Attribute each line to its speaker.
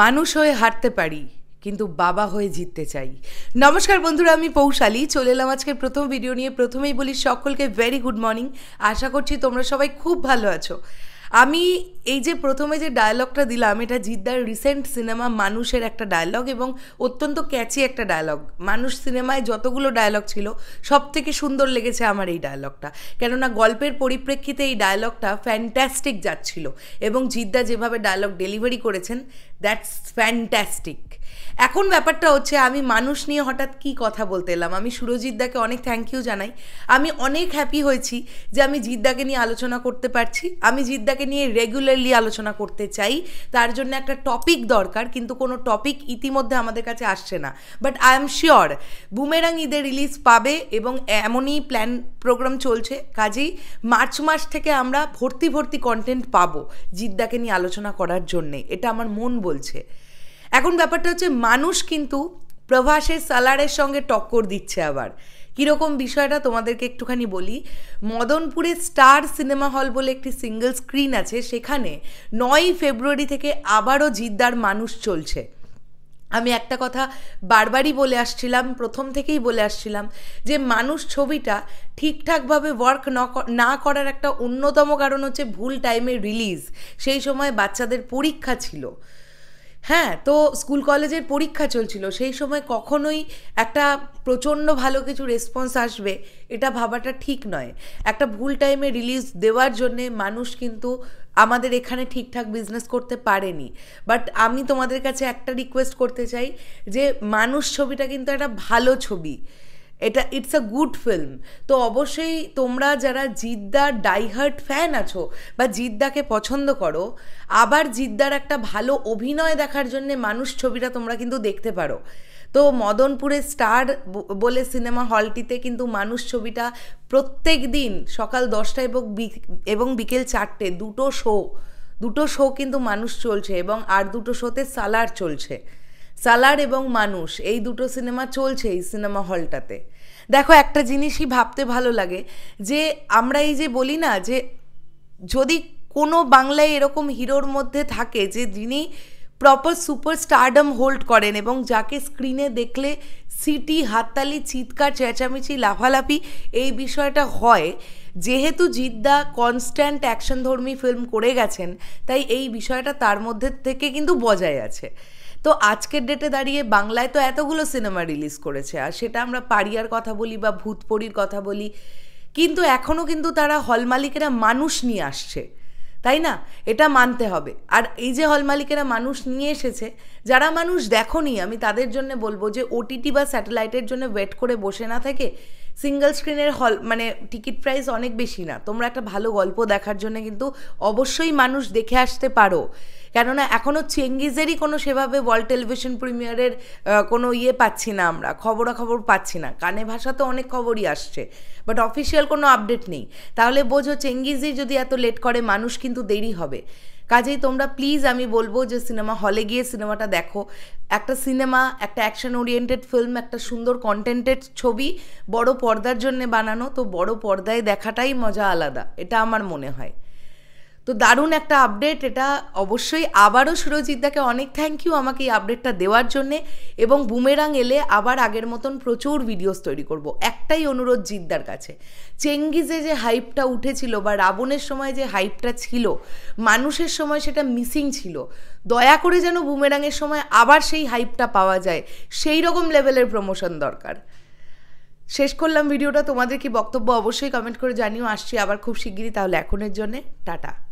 Speaker 1: মানুষ হয়ে হাঁটতে পারি কিন্তু বাবা হয়ে জিততে চাই নমস্কার বন্ধুরা আমি পৌশালী চলে এলাম আজকের প্রথম ভিডিও নিয়ে প্রথমেই বলি সকলকে ভেরি গুড মর্নিং আশা করছি তোমরা সবাই খুব ভালো আছো আমি এই যে প্রথমে যে ডায়লগটা দিলাম এটা জিদ্দার রিসেন্ট সিনেমা মানুষের একটা ডায়লগ এবং অত্যন্ত ক্যাচি একটা ডায়লগ মানুষ সিনেমায় যতগুলো ডায়লগ ছিল সব থেকে সুন্দর লেগেছে আমার এই ডায়লগটা কেননা গল্পের পরিপ্রেক্ষিতে এই ডায়লগটা ফ্যান্টাস্টিক যাচ্ছিল এবং জিদ্দা যেভাবে ডায়লগ ডেলিভারি করেছেন দ্যাটস ফ্যান্টাস্টিক এখন ব্যাপারটা হচ্ছে আমি মানুষ নিয়ে হঠাৎ কি কথা বলতে এলাম আমি সুরজিৎদাকে অনেক থ্যাংক ইউ জানাই আমি অনেক হ্যাপি হয়েছি যে আমি জিদ্দাকে নিয়ে আলোচনা করতে পারছি আমি জিদ্দাকে নিয়ে রেগুলারলি আলোচনা করতে চাই তার জন্য একটা টপিক দরকার কিন্তু কোনো টপিক ইতিমধ্যে আমাদের কাছে আসছে না but I am sure Boomerang ঈদে রিলিজ পাবে এবং এমনই প্ল্যান প্রোগ্রাম চলছে কাজেই মার্চ মাস থেকে আমরা ভর্তি ভর্তি কন্টেন্ট পাবো জিদ্দাকে নিয়ে আলোচনা করার জন্যে এটা আমার মন বলছে এখন ব্যাপারটা হচ্ছে মানুষ কিন্তু প্রভাসের সালারের সঙ্গে টক্কর দিচ্ছে আবার কীরকম বিষয়টা তোমাদেরকে একটুখানি বলি মদনপুরে স্টার সিনেমা হল বলে একটি সিঙ্গেল স্ক্রিন আছে সেখানে নয় ফেব্রুয়ারি থেকে আবারও জিদ্দার মানুষ চলছে আমি একটা কথা বারবারই বলে আসছিলাম প্রথম থেকেই বলে আসছিলাম যে মানুষ ছবিটা ঠিকঠাকভাবে ওয়ার্ক না করার একটা অন্যতম কারণ হচ্ছে ভুল টাইমে রিলিজ সেই সময় বাচ্চাদের পরীক্ষা ছিল হ্যাঁ তো স্কুল কলেজের পরীক্ষা চলছিল সেই সময় কখনোই একটা প্রচণ্ড ভালো কিছু রেসপন্স আসবে এটা ভাবাটা ঠিক নয় একটা ভুল টাইমে রিলিজ দেওয়ার জন্যে মানুষ কিন্তু আমাদের এখানে ঠিকঠাক বিজনেস করতে পারেনি বাট আমি তোমাদের কাছে একটা রিকোয়েস্ট করতে চাই যে মানুষ ছবিটা কিন্তু একটা ভালো ছবি এটা ইটস আ গুড ফিল্ম তো অবশ্যই তোমরা যারা জিদ্দার ডাইহার্ট ফ্যান আছো বা জিদ্দাকে পছন্দ করো আবার জিদ্দার একটা ভালো অভিনয় দেখার জন্যে মানুষ ছবিটা তোমরা কিন্তু দেখতে পারো তো মদনপুরে স্টার বলে সিনেমা হলটিতে কিন্তু মানুষ ছবিটা প্রত্যেক দিন সকাল দশটা এবং এবং বিকেল চারটে দুটো শো দুটো শো কিন্তু মানুষ চলছে এবং আর দুটো শোতে সালার চলছে সালার এবং মানুষ এই দুটো সিনেমা চলছে এই সিনেমা হলটাতে দেখো একটা জিনিসই ভাবতে ভালো লাগে যে আমরা এই যে বলি না যে যদি কোনো বাংলায় এরকম হিরোর মধ্যে থাকে যে যিনি প্রপার সুপার স্টারডম হোল্ড করেন এবং যাকে স্ক্রিনে দেখলে সিটি হাততালি চিৎকার চেঁচামেচি লাফালাফি এই বিষয়টা হয় যেহেতু জিদ্দা কনস্ট্যান্ট অ্যাকশনধর্মী ফিল্ম করে গেছেন তাই এই বিষয়টা তার মধ্যে থেকে কিন্তু বজায় আছে তো আজকের ডেটে দাঁড়িয়ে বাংলায় তো এতগুলো সিনেমা রিলিজ করেছে আর সেটা আমরা পারিয়ার কথা বলি বা ভূতপরির কথা বলি কিন্তু এখনও কিন্তু তারা হল মালিকেরা মানুষ নিয়ে আসছে তাই না এটা মানতে হবে আর এই যে হল মালিকেরা মানুষ নিয়ে এসেছে যারা মানুষ দেখনি আমি তাদের জন্য বলবো যে ওটিটি বা স্যাটেলাইটের জন্য ওয়েট করে বসে না থেকে সিঙ্গেল স্ক্রিনের হল মানে টিকিট প্রাইস অনেক বেশি না তোমরা একটা ভালো গল্প দেখার জন্য কিন্তু অবশ্যই মানুষ দেখে আসতে পারো কেননা এখনও চেঙ্গিজেরই কোনো সেভাবে ওয়ার্ল্ড টেলিভিশন প্রিমিয়ারের কোনো ইয়ে পাচ্ছি না আমরা খবরাখবর পাচ্ছি না কানে ভাষাতে অনেক খবরই আসছে বাট অফিসিয়াল কোনো আপডেট নেই তাহলে বোঝো চেঙ্গিজি যদি এত লেট করে মানুষ কিন্তু দেরি হবে কাজেই তোমরা প্লিজ আমি বলবো যে সিনেমা হলে গিয়ে সিনেমাটা দেখো একটা সিনেমা একটা অ্যাকশন ওরিয়েন্টেড ফিল্ম একটা সুন্দর কন্টেন্টেড ছবি বড় পর্দার জন্য বানানো তো বড় পর্দায় দেখাটাই মজা আলাদা এটা আমার মনে হয় তো দারুণ একটা আপডেট এটা অবশ্যই আবারও সুরজিৎদাকে অনেক থ্যাংক ইউ আমাকে এই আপডেটটা দেওয়ার জন্যে এবং বুমেরাং এলে আবার আগের মতন প্রচুর ভিডিওস তৈরি করব একটাই অনুরোধ জিদ্দার কাছে চেঙ্গিজে যে হাইপটা উঠেছিল বা রাবণের সময় যে হাইপটা ছিল মানুষের সময় সেটা মিসিং ছিল দয়া করে যেন বুমেরাংয়ের সময় আবার সেই হাইপটা পাওয়া যায় সেই রকম লেভেলের প্রমোশন দরকার শেষ করলাম ভিডিওটা তোমাদের কি বক্তব্য অবশ্যই কমেন্ট করে জানিও আসছি আবার খুব শিগগিরই তাহলে এখনের জন্যে টাটা